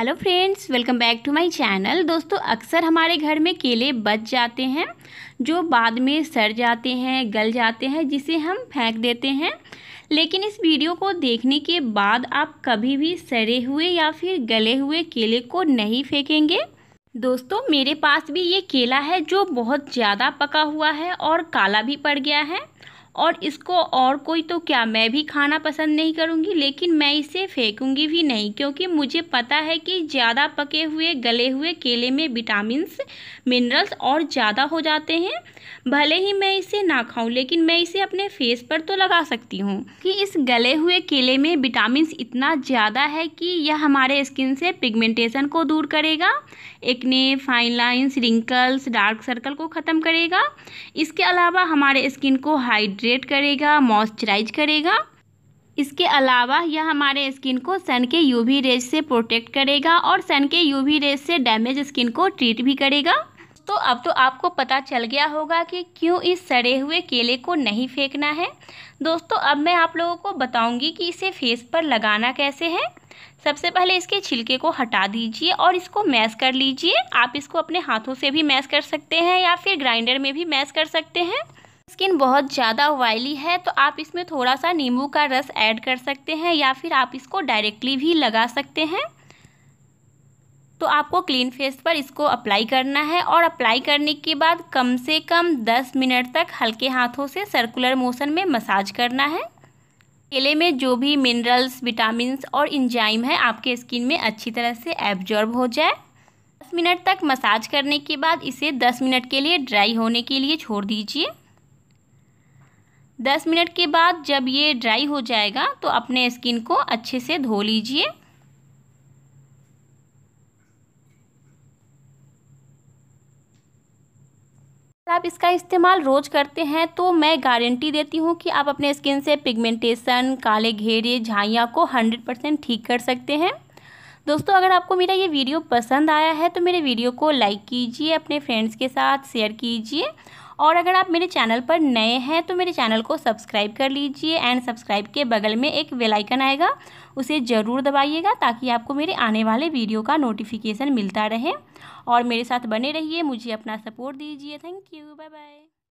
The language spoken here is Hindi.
hello friends welcome back to my channel दोस्तों अक्सर हमारे घर में केले बच जाते हैं जो बाद में सड़ जाते हैं गल जाते हैं जिसे हम फेंक देते हैं लेकिन इस वीडियो को देखने के बाद आप कभी भी सड़े हुए या फिर गले हुए केले को नहीं फेंकेंगे दोस्तों मेरे पास भी ये केला है जो बहुत ज़्यादा पका हुआ है और काला भी पड़ गया है और इसको और कोई तो क्या मैं भी खाना पसंद नहीं करूँगी लेकिन मैं इसे फेंकूँगी भी नहीं क्योंकि मुझे पता है कि ज़्यादा पके हुए गले हुए केले में विटामिन मिनरल्स और ज़्यादा हो जाते हैं भले ही मैं इसे ना खाऊं लेकिन मैं इसे अपने फेस पर तो लगा सकती हूँ कि इस गले हुए केले में विटामिन इतना ज़्यादा है कि यह हमारे स्किन से पिगमेंटेशन को दूर करेगा acne fine lines wrinkles dark circle को ख़त्म करेगा इसके अलावा हमारे स्किन को हाइड हाइड्रेट करेगा मॉइस्चराइज करेगा इसके अलावा यह हमारे स्किन को सन के यूवी रेज से प्रोटेक्ट करेगा और सन के यूवी रेज से डैमेज स्किन को ट्रीट भी करेगा तो अब तो आपको पता चल गया होगा कि क्यों इस सड़े हुए केले को नहीं फेंकना है दोस्तों अब मैं आप लोगों को बताऊंगी कि इसे फेस पर लगाना कैसे है सबसे पहले इसके छिलके को हटा दीजिए और इसको मैश कर लीजिए आप इसको अपने हाथों से भी मैश कर सकते हैं या फिर ग्राइंडर में भी मैश कर सकते हैं स्किन बहुत ज़्यादा ऑयली है तो आप इसमें थोड़ा सा नींबू का रस ऐड कर सकते हैं या फिर आप इसको डायरेक्टली भी लगा सकते हैं तो आपको क्लीन फेस पर इसको अप्लाई करना है और अप्लाई करने के बाद कम से कम 10 मिनट तक हल्के हाथों से सर्कुलर मोशन में मसाज करना है केले में जो भी मिनरल्स विटामिन और इंजाइम है आपके स्किन में अच्छी तरह से एब्जॉर्ब हो जाए दस मिनट तक मसाज करने के बाद इसे दस मिनट के लिए ड्राई होने के लिए छोड़ दीजिए 10 मिनट के बाद जब ये ड्राई हो जाएगा तो अपने स्किन को अच्छे से धो लीजिए आप इसका इस्तेमाल रोज़ करते हैं तो मैं गारंटी देती हूँ कि आप अपने स्किन से पिगमेंटेशन काले घेरे झाइया को 100 परसेंट ठीक कर सकते हैं दोस्तों अगर आपको मेरा ये वीडियो पसंद आया है तो मेरे वीडियो को लाइक कीजिए अपने फ्रेंड्स के साथ शेयर कीजिए और अगर आप मेरे चैनल पर नए हैं तो मेरे चैनल को सब्सक्राइब कर लीजिए एंड सब्सक्राइब के बगल में एक वेलाइकन आएगा उसे ज़रूर दबाइएगा ताकि आपको मेरे आने वाले वीडियो का नोटिफिकेशन मिलता रहे और मेरे साथ बने रहिए मुझे अपना सपोर्ट दीजिए थैंक यू बाय बाय